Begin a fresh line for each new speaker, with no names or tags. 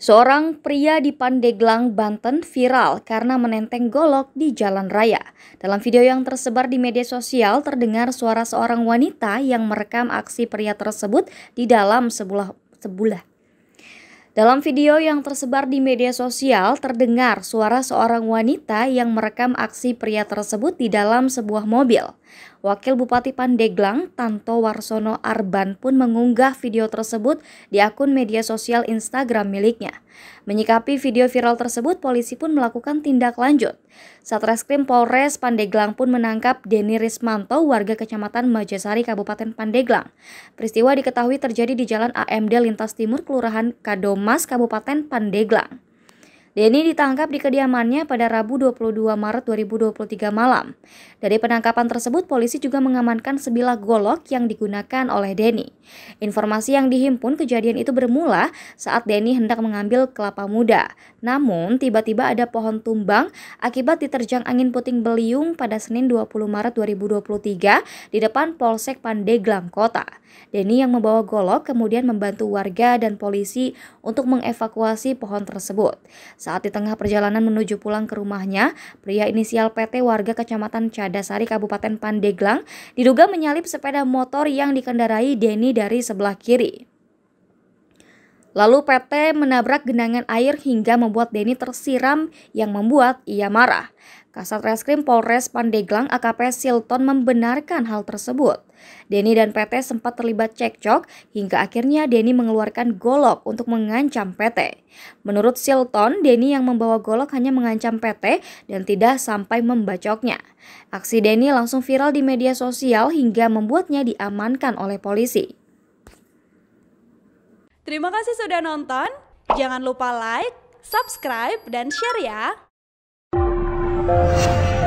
Seorang pria di Pandeglang, Banten viral karena menenteng golok di jalan raya. Dalam video yang tersebar di media sosial terdengar suara seorang wanita yang merekam aksi pria tersebut di dalam sebuah sebulah dalam video yang tersebar di media sosial, terdengar suara seorang wanita yang merekam aksi pria tersebut di dalam sebuah mobil. Wakil Bupati Pandeglang, Tanto Warsono Arban pun mengunggah video tersebut di akun media sosial Instagram miliknya. Menyikapi video viral tersebut, polisi pun melakukan tindak lanjut. Satreskrim Polres Pandeglang pun menangkap Deni Rismanto, warga Kecamatan Majasari, Kabupaten Pandeglang. Peristiwa diketahui terjadi di Jalan AMD Lintas Timur, Kelurahan Kadomas, Kabupaten Pandeglang. Denny ditangkap di kediamannya pada Rabu 22 Maret 2023 malam. Dari penangkapan tersebut, polisi juga mengamankan sebilah golok yang digunakan oleh Denny. Informasi yang dihimpun kejadian itu bermula saat Denny hendak mengambil kelapa muda. Namun, tiba-tiba ada pohon tumbang akibat diterjang angin puting beliung pada Senin 20 Maret 2023 di depan Polsek Pandeglang Kota. Denny yang membawa golok kemudian membantu warga dan polisi untuk mengevakuasi pohon tersebut. Saat di tengah perjalanan menuju pulang ke rumahnya, pria inisial PT warga Kecamatan Cadasari Kabupaten Pandeglang diduga menyalip sepeda motor yang dikendarai Denny dari sebelah kiri. Lalu PT menabrak genangan air hingga membuat Denny tersiram yang membuat ia marah. Kasat Reskrim Polres Pandeglang AKP Silton membenarkan hal tersebut. Deni dan PT sempat terlibat cekcok hingga akhirnya Deni mengeluarkan golok untuk mengancam PT. Menurut Silton, Deni yang membawa golok hanya mengancam PT dan tidak sampai membacoknya. Aksi Deni langsung viral di media sosial hingga membuatnya diamankan oleh polisi. Terima kasih sudah nonton. Jangan lupa like, subscribe, dan share ya! Thank you.